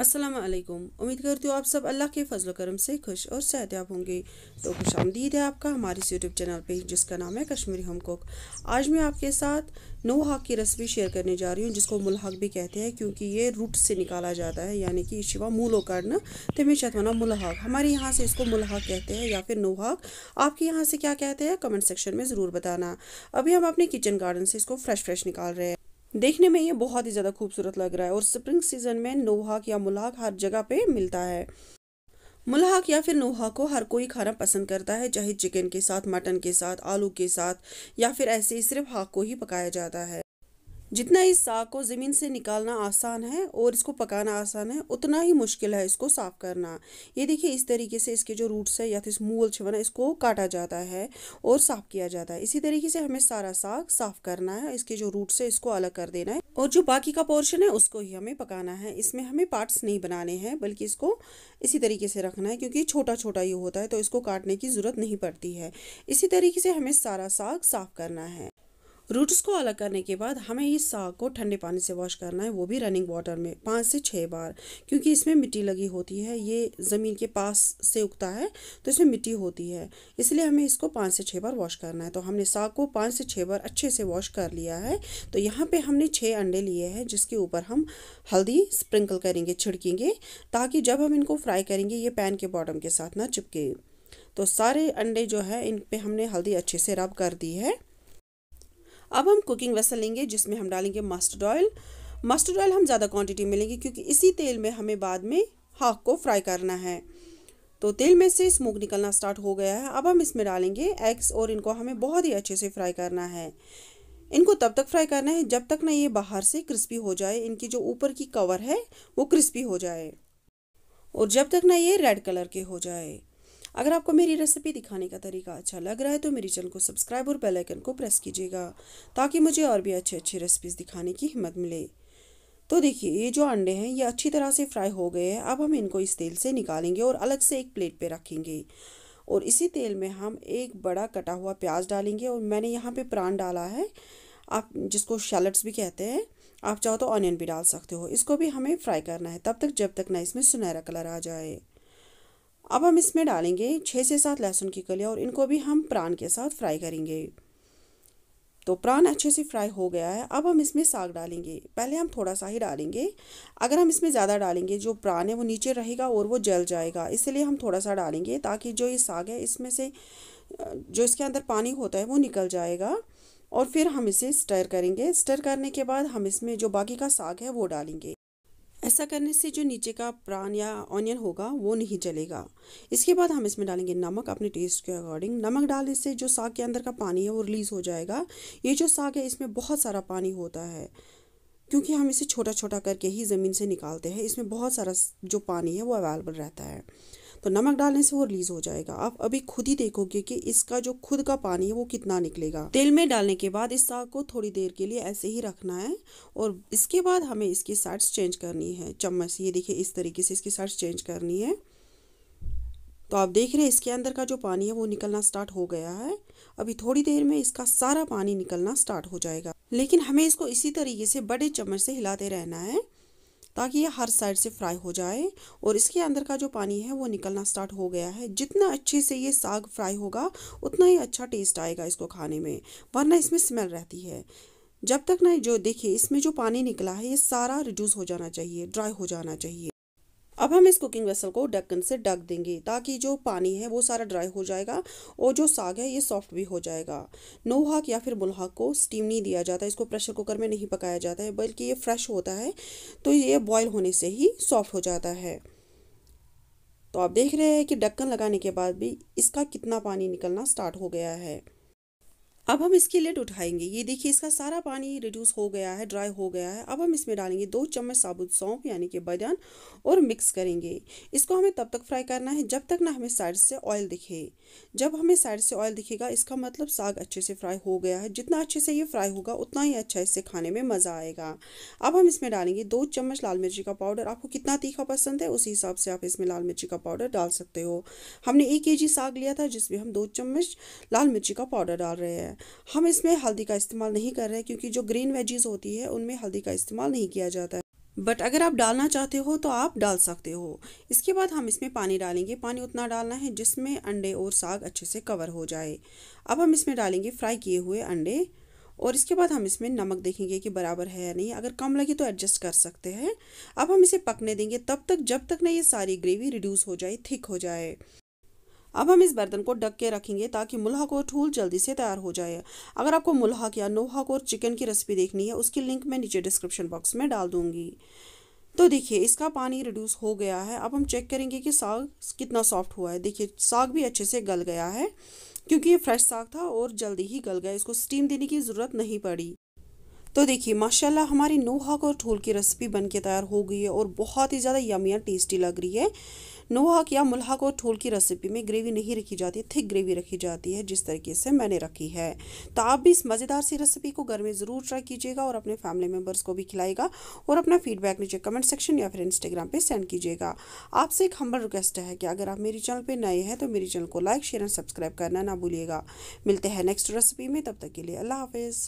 असलकुम उम्मीद करती हूँ आप सब अल्लाह के फजल करम से खुश और सहतियाब होंगे तो खुश आमदीद है आपका हमारे इस यूट्यूब चैनल पे जिसका नाम है कश्मीरी हम कुक आज मैं आपके साथ नो हाक की रेसिपी शेयर करने जा रही हूँ जिसको मुलहक भी कहते हैं क्योंकि ये रूट से निकाला जाता है यानी कि शिवा मूलो करना तो मैं मुल हाक हमारे यहाँ से इसको मुलहक कहते हैं या फिर नो हाक आपके यहाँ से क्या कहते हैं कमेंट सेक्शन में ज़रूर बताना अभी हम अपने किचन गार्डन से इसको फ्रेश फ्रेश निकाल रहे हैं देखने में ये बहुत ही ज़्यादा खूबसूरत लग रहा है और स्प्रिंग सीजन में नोहाक या मुलाक हर जगह पे मिलता है मुलाहक या फिर नोहा को हर कोई खाना पसंद करता है चाहे चिकन के साथ मटन के साथ आलू के साथ या फिर ऐसे ही सिर्फ हाक को ही पकाया जाता है जितना इस साग को ज़मीन से निकालना आसान है और इसको पकाना आसान है उतना ही मुश्किल है इसको साफ़ करना ये देखिए इस तरीके से इसके जो रूट्स है या फिर मूल छिवना इसको काटा जाता है और साफ़ किया जाता है इसी तरीके से हमें सारा साग साफ़ करना है इसके जो रूट्स है इसको अलग कर देना है और जो बाकी का पोर्शन है उसको ही हमें पकाना है इसमें हमें पार्ट्स नहीं बनाने हैं बल्कि इसको इसी तरीके से रखना है क्योंकि छोटा छोटा ये होता है तो इसको काटने की ज़रूरत नहीं पड़ती है इसी तरीके से हमें सारा साग साफ़ करना है रूट्स को अलग करने के बाद हमें इस साग को ठंडे पानी से वॉश करना है वो भी रनिंग वाटर में पाँच से छः बार क्योंकि इसमें मिट्टी लगी होती है ये ज़मीन के पास से उगता है तो इसमें मिट्टी होती है इसलिए हमें इसको पाँच से छः बार वॉश करना है तो हमने साग को पाँच से छः बार अच्छे से वॉश कर लिया है तो यहाँ पर हमने छः अंडे लिए हैं जिसके ऊपर हम हल्दी स्प्रिंकल करेंगे छिड़केंगे ताकि जब हम इनको फ्राई करेंगे ये पैन के बॉटम के साथ ना चिपके तो सारे अंडे जो है इन पर हमने हल्दी अच्छे से रब कर दी है अब हम कुकिंग वेसल लेंगे जिसमें हम डालेंगे मस्टर्ड ऑयल मस्टर्ड ऑयल हम ज़्यादा क्वांटिटी में लेंगे क्योंकि इसी तेल में हमें बाद में हाक को फ्राई करना है तो तेल में से स्मोक निकलना स्टार्ट हो गया है अब हम इसमें डालेंगे एग्स और इनको हमें बहुत ही अच्छे से फ्राई करना है इनको तब तक फ्राई करना है जब तक ना ये बाहर से क्रिस्पी हो जाए इनकी जो ऊपर की कवर है वो क्रिस्पी हो जाए और जब तक ना ये रेड कलर के हो जाए अगर आपको मेरी रेसिपी दिखाने का तरीका अच्छा लग रहा है तो मेरे चैनल को सब्सक्राइब और बेल आइकन को प्रेस कीजिएगा ताकि मुझे और भी अच्छी अच्छी रेसिपीज़ दिखाने की हिम्मत मिले तो देखिए ये जो अंडे हैं ये अच्छी तरह से फ्राई हो गए हैं अब हम इनको इस तेल से निकालेंगे और अलग से एक प्लेट पे रखेंगे और इसी तेल में हम एक बड़ा कटा हुआ प्याज डालेंगे और मैंने यहाँ पे प्राण डाला है आप जिसको शैलट्स भी कहते हैं आप चाहो तो ऑनियन भी डाल सकते हो इसको भी हमें फ्राई करना है तब तक जब तक ना इसमें सुनहरा कलर आ जाए अब हम इसमें डालेंगे छः से सात लहसुन की कलियाँ और इनको भी हम प्रान के साथ फ्राई करेंगे तो प्रान अच्छे से फ्राई हो गया है अब हम इसमें साग डालेंगे पहले हम थोड़ा सा ही डालेंगे अगर हम इसमें ज़्यादा डालेंगे जो प्रान है वो नीचे रहेगा और वो जल जाएगा इसलिए हम थोड़ा सा डालेंगे ताकि जो ये साग है इसमें से जो इसके अंदर पानी होता है वो निकल जाएगा और फिर हम इसे स्टर करेंगे स्टर करने के बाद हम इसमें जो बाकी का साग है वो डालेंगे ऐसा करने से जो नीचे का प्रान या ऑनियन होगा वो नहीं जलेगा इसके बाद हम इसमें डालेंगे नमक अपने टेस्ट के अकॉर्डिंग नमक डालने से जो साग के अंदर का पानी है वो रिलीज़ हो जाएगा ये जो साग है इसमें बहुत सारा पानी होता है क्योंकि हम इसे छोटा छोटा करके ही ज़मीन से निकालते हैं इसमें बहुत सारा जो पानी है वो अवेलेबल रहता है तो नमक डालने से वो रिलीज हो जाएगा आप अभी खुद ही देखोगे कि इसका जो खुद का पानी है वो कितना निकलेगा तेल में डालने के बाद इस साग को थोड़ी देर के लिए ऐसे ही रखना है और इसके बाद हमें इसकी साइड्स चेंज करनी है चम्मच ये देखिए इस तरीके से इसकी साइड्स चेंज करनी है तो आप देख रहे हैं इसके अंदर का जो पानी है वो निकलना स्टार्ट हो गया है अभी थोड़ी देर में इसका सारा पानी निकलना स्टार्ट हो जाएगा लेकिन हमें इसको इसी तरीके से बड़े चम्मच से हिलाते रहना है ताकि ये हर साइड से फ्राई हो जाए और इसके अंदर का जो पानी है वो निकलना स्टार्ट हो गया है जितना अच्छे से ये साग फ्राई होगा उतना ही अच्छा टेस्ट आएगा इसको खाने में वरना इसमें स्मेल रहती है जब तक ना जो देखिए इसमें जो पानी निकला है ये सारा रिड्यूस हो जाना चाहिए ड्राई हो जाना चाहिए अब हम इस कुकिंग वेसल को ढक्कन से ढक देंगे ताकि जो पानी है वो सारा ड्राई हो जाएगा और जो साग है ये सॉफ्ट भी हो जाएगा नोहाक या फिर मुलहाक को स्टीम नहीं दिया जाता इसको प्रेशर कुकर में नहीं पकाया जाता है बल्कि ये फ्रेश होता है तो ये बॉयल होने से ही सॉफ्ट हो जाता है तो आप देख रहे हैं कि ढक्कन लगाने के बाद भी इसका कितना पानी निकलना स्टार्ट हो गया है अब हम इसकी लेट उठाएंगे ये देखिए इसका सारा पानी रिड्यूस हो गया है ड्राई हो गया है अब हम इसमें डालेंगे दो चम्मच साबुत सौंफ यानी कि बदन और मिक्स करेंगे इसको हमें तब तक फ्राई करना है जब तक ना हमें साइड से ऑयल दिखे जब हमें साइड से ऑयल दिखेगा इसका मतलब साग अच्छे से फ्राई हो गया है जितना अच्छे से ये फ्राई होगा उतना ही अच्छा इससे खाने में मज़ा आएगा अब हम इसमें डालेंगे दो चम्मच लाल मिर्ची का पाउडर आपको कितना तीखा पसंद है उसी हिसाब से आप इसमें लाल मिर्ची का पाउडर डाल सकते हो हमने एक के साग लिया था जिसमें हम दो चम्मच लाल मिर्ची का पाउडर डाल रहे हैं हम इसमें हल्दी का इस्तेमाल नहीं कर रहे क्योंकि जो ग्रीन वेजीज होती है उनमें हल्दी का इस्तेमाल नहीं किया जाता है बट अगर आप डालना चाहते हो तो आप डाल सकते हो इसके बाद हम इसमें पानी डालेंगे पानी उतना डालना है जिसमें अंडे और साग अच्छे से कवर हो जाए अब हम इसमें डालेंगे फ्राई किए हुए अंडे और इसके बाद हम इसमें नमक देखेंगे कि बराबर है या नहीं अगर कम लगे तो एडजस्ट कर सकते हैं अब हम इसे पकने देंगे तब तक जब तक ना ये सारी ग्रेवी रिड्यूस हो जाए थिक हो जाए अब हम इस बर्तन को ढक के रखेंगे ताकि मुलहक और ठूल जल्दी से तैयार हो जाए अगर आपको मुलहक या नोहक और चिकन की रेसिपी देखनी है उसकी लिंक मैं नीचे डिस्क्रिप्शन बॉक्स में डाल दूंगी तो देखिए इसका पानी रिड्यूस हो गया है अब हम चेक करेंगे कि साग कितना सॉफ्ट हुआ है देखिए साग भी अच्छे से गल गया है क्योंकि ये फ्रेश साग था और जल्दी ही गल गया इसको स्टीम देने की ज़रूरत नहीं पड़ी तो देखिए माशाल्लाह हमारी नोहा और ठोल की रेसिपी बन के तैयार हो गई है और बहुत ही ज़्यादा यमिया टेस्टी लग रही है नोहा या मुल्हा और ठोल की रेसिपी में ग्रेवी नहीं रखी जाती थिक ग्रेवी रखी जाती है जिस तरीके से मैंने रखी है तो आप भी इस मज़ेदार सी रेसिपी को घर में ज़रूर ट्राई कीजिएगा और अपने फैमिली मेम्बर्स को भी खिलाएगा और अपना फीडबैक नीचे कमेंट सेक्शन या फिर इंस्टाग्राम पर सेंड कीजिएगा आपसे एक हम्बल रिक्वेस्ट है कि अगर आप मेरे चैनल पर नए हैं तो मेरे चैनल को लाइक शेयर एंड सब्सक्राइब करना ना भूलिएगा मिलते हैं नेक्स्ट रेसिपी में तब तक के लिए अल्लाह हाफिज़